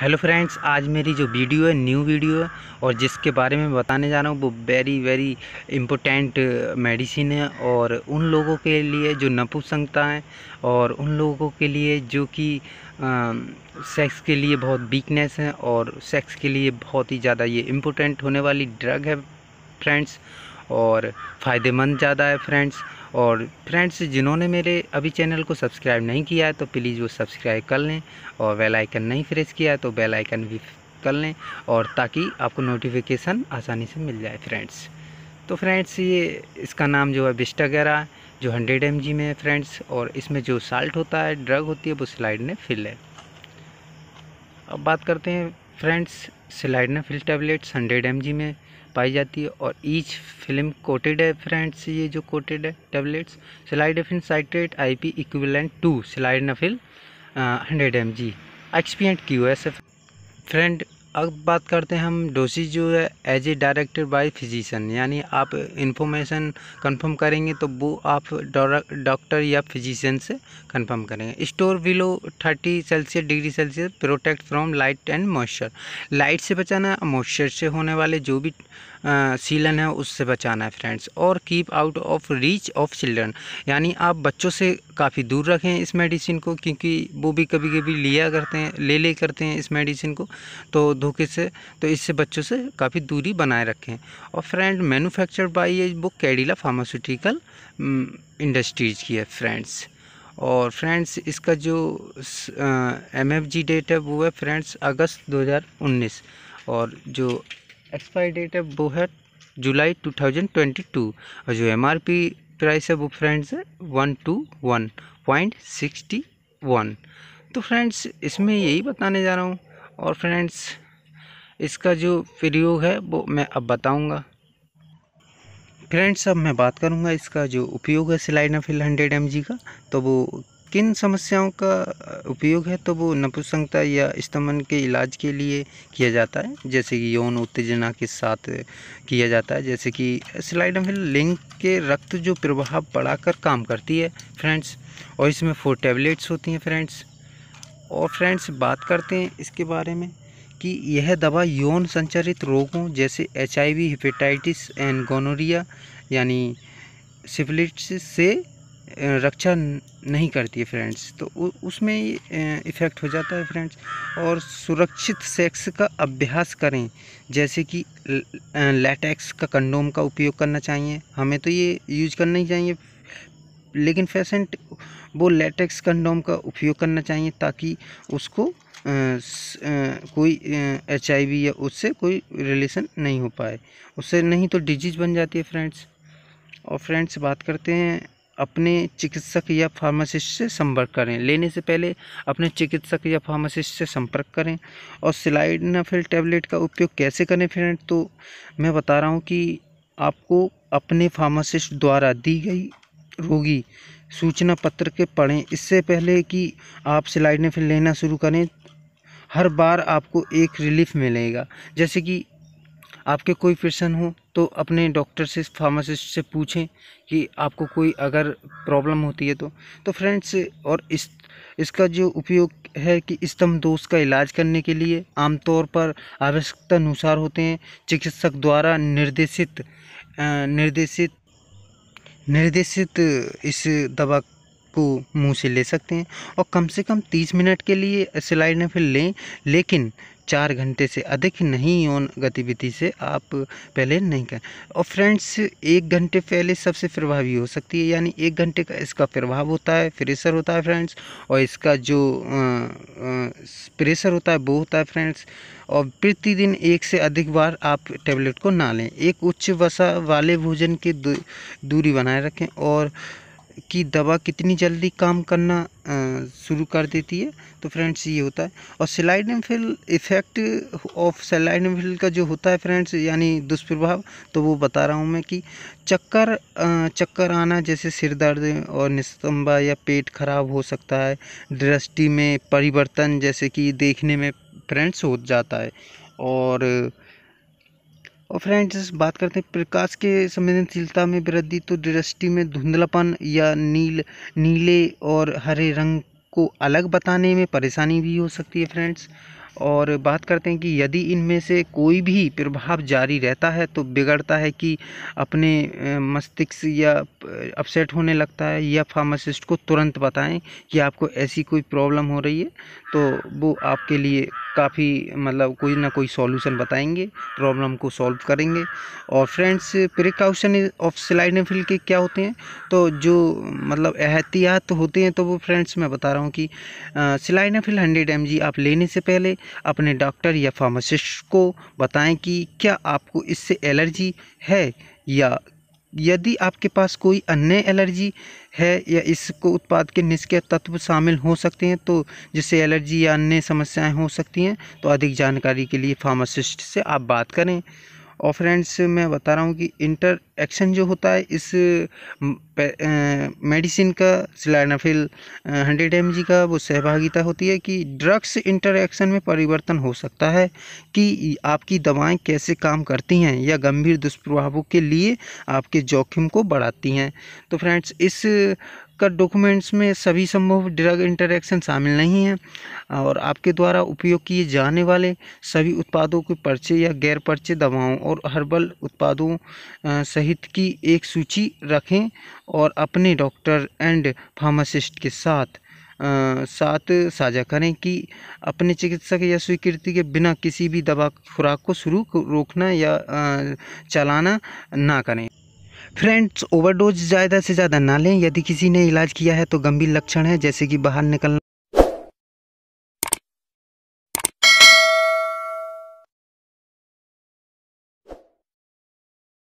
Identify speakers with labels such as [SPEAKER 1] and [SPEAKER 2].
[SPEAKER 1] hello friends आज मेरी जो वीडियो है न्यू वीडियो है और जिसके बारे में बताने जा रहा हूँ वो वेरी वेरी इम्पोर्टेंट मेडिसिन है और उन लोगों के लिए जो नपुसंगता है और उन लोगों के लिए जो कि सेक्स के लिए बहुत वीकनेस है और सेक्स के लिए बहुत ही ज़्यादा ये इम्पोर्टेंट होने वाली ड्रग है फ्रेंड्स और फ़ायदेमंद ज़्यादा है फ्रेंड्स और फ्रेंड्स जिन्होंने मेरे अभी चैनल को सब्सक्राइब नहीं किया है तो प्लीज़ वो सब्सक्राइब कर लें और बेल आइकन नहीं प्रेस किया है तो बेल आइकन भी कर लें और ताकि आपको नोटिफिकेशन आसानी से मिल जाए फ्रेंड्स तो फ्रेंड्स ये इसका नाम जो है बिस्टागेरा जो हंड्रेड एम में है फ्रेंड्स और इसमें जो साल्ट होता है ड्रग होती है वो स्लाइड ने फिल है अब बात करते हैं friends sildenafil tablets hundred M में पाई जाती है और ईच फिल्म कोटेड है फ्रेंड्स ये जो कोटेड है tablets sildenafil citrate I P equivalent to नफिल hundred M G excipient Q S F friend अब बात करते हैं हम डोसी जो है as a director by physician यानी आप इन्फॉर्मेशन कंफर्म करेंगे तो वो आप डॉक्टर या फिजिशियन से कंफर्म करेंगे store below thirty Celsius degree Celsius protect from light and moisture light से बचाना मॉइस्चर से होने वाले जो भी सीलन है उससे बचाना है फ्रेंड्स और keep out of reach of children यानी आप बच्चों से काफ़ी दूर रखें इस मेडिसिन को क्योंकि वो भी कभी कभी लिया करते हैं ले ले करते हैं इस मेडिसिन को तो धोखे से तो इससे बच्चों से काफ़ी दूरी बनाए रखें और फ्रेंड मैनुफैक्चर बाई ये बुक कैडिला फार्मास्यूटिकल इंडस्ट्रीज़ की है फ्रेंड्स और फ्रेंड्स इसका जो एम डेट है वो है फ्रेंड्स अगस्त 2019 और जो एक्सपायरी डेट है वो है जुलाई 2022 और जो एम प्राइस है वो friends one two one point sixty one तो फ्रेंड्स इसमें यही बताने जा रहा हूँ और फ्रेंड्स इसका जो प्रयोग है वो मैं अब बताऊँगा फ्रेंड्स अब मैं बात करूँगा इसका जो उपयोग है सिलाई फिल हंड्रेड एम का तो वो किन समस्याओं का उपयोग है तो वो नपुसंगता या स्तमन के इलाज के लिए किया जाता है जैसे कि यौन उत्तेजना के साथ किया जाता है जैसे कि स्लाइड में लिंग के रक्त जो प्रभाव बढ़ाकर काम करती है फ्रेंड्स और इसमें फोर टैबलेट्स होती हैं फ्रेंड्स और फ्रेंड्स बात करते हैं इसके बारे में कि यह दवा यौन संचरित रोगों जैसे H I V hepatitis and gonorrhoea यानी सिफिलिस से रक्षा नहीं करती है फ्रेंड्स तो उसमें इफ़ेक्ट हो जाता है फ्रेंड्स और सुरक्षित सेक्स का अभ्यास करें जैसे कि लेटेक्स का कंडोम का उपयोग करना चाहिए हमें तो ये यूज करना ही चाहिए लेकिन पेशेंट वो लेटेक्स कंडोम का उपयोग करना चाहिए ताकि उसको कोई एच या उससे कोई रिलेशन नहीं हो पाए उससे नहीं तो डिजीज बन जाती है फ्रेंड्स और फ्रेंड्स बात करते हैं अपने चिकित्सक या फार्मासिस्ट से संपर्क करें लेने से पहले अपने चिकित्सक या फार्मासिस्ट से संपर्क करें और सिलाइड ना फिर टैबलेट का उपयोग कैसे करें फ्रेंड तो मैं बता रहा हूँ कि आपको अपने फार्मासिस्ट द्वारा दी गई रोगी सूचना पत्र के पढ़ें इससे पहले कि आप सिलाइड फिर लेना शुरू करें हर बार आपको एक रिलीफ मिलेगा जैसे कि आपके कोई प्रश्न हो तो अपने डॉक्टर से फार्मासिस्ट से पूछें कि आपको कोई अगर प्रॉब्लम होती है तो तो फ्रेंड्स और इस इसका जो उपयोग है कि स्तंभ दोष का इलाज करने के लिए आमतौर पर आवश्यकता अनुसार होते हैं चिकित्सक द्वारा निर्देशित निर्देशित निर्देशित इस दवा को मुंह से ले सकते हैं और कम से कम तीस मिनट के लिए सिलाइड में फिर लें लेकिन चार घंटे से अधिक नहीं यौन गतिविधि से आप पहले नहीं करें और फ्रेंड्स एक घंटे पहले सबसे प्रभावी हो सकती है यानी एक घंटे का इसका प्रभाव होता है प्रेशर होता है फ्रेंड्स और इसका जो प्रेशर होता है वो होता है फ्रेंड्स और प्रतिदिन एक से अधिक बार आप टेबलेट को ना लें एक उच्च वसा वाले भोजन की दूरी बनाए रखें और की दवा कितनी जल्दी काम करना शुरू कर देती है तो फ्रेंड्स ये होता है और सिलाइडमफिल इफ़ेक्ट ऑफ सिलाइडमफिल का जो होता है फ्रेंड्स यानी दुष्प्रभाव तो वो बता रहा हूँ मैं कि चक्कर चक्कर आना जैसे सिर दर्द और निस्तंबा या पेट खराब हो सकता है दृष्टि में परिवर्तन जैसे कि देखने में फ्रेंड्स हो जाता है और और फ्रेंड्स बात करते हैं प्रकाश के संवेदनशीलता में वृद्धि तो दृष्टि में धुंधलापन या नील नीले और हरे रंग को अलग बताने में परेशानी भी हो सकती है फ्रेंड्स और बात करते हैं कि यदि इनमें से कोई भी प्रभाव जारी रहता है तो बिगड़ता है कि अपने मस्तिष्क या अपसेट होने लगता है या फार्मासिस्ट को तुरंत बताएं कि आपको ऐसी कोई प्रॉब्लम हो रही है तो वो आपके लिए काफ़ी मतलब कोई ना कोई सॉल्यूशन बताएंगे प्रॉब्लम को सॉल्व करेंगे और फ्रेंड्स प्रिकॉशन ऑफ सिलाइनफिल के क्या होते हैं तो जो मतलब एहतियात होते हैं तो वो फ्रेंड्स मैं बता रहा हूँ कि सिलाइनफिल हंड्रेड एम आप लेने से पहले अपने डॉक्टर या फार्मासिस्ट को बताएँ कि क्या आपको इससे एलर्जी है या यदि आपके पास कोई अन्य एलर्जी है या इसको उत्पाद के निष्क्रिय तत्व शामिल हो सकते हैं तो जिससे एलर्जी या अन्य समस्याएं हो सकती हैं तो अधिक जानकारी के लिए फार्मासिस्ट से आप बात करें और फ्रेंड्स मैं बता रहा हूँ कि एक्शन जो होता है इस मेडिसिन का सिलानाफिल हंड्रेड एम का वो सहभागिता होती है कि ड्रग्स इंटरएक्शन में परिवर्तन हो सकता है कि आपकी दवाएं कैसे काम करती हैं या गंभीर दुष्प्रभावों के लिए आपके जोखिम को बढ़ाती हैं तो फ्रेंड्स इस आपका डॉक्यूमेंट्स में सभी संभव ड्रग इंटरेक्शन शामिल नहीं है और आपके द्वारा उपयोग किए जाने वाले सभी उत्पादों के पर्चे या गैर पर्चे दवाओं और हर्बल उत्पादों सहित की एक सूची रखें और अपने डॉक्टर एंड फार्मासिस्ट के साथ साथ साझा करें कि अपने चिकित्सक या स्वीकृति के बिना किसी भी दवा खुराक को शुरू रोकना या चलाना ना करें फ्रेंड्स ओवरडोज ज़्यादा से ज़्यादा ना लें यदि किसी ने इलाज किया है तो गंभीर लक्षण है जैसे कि बाहर निकलना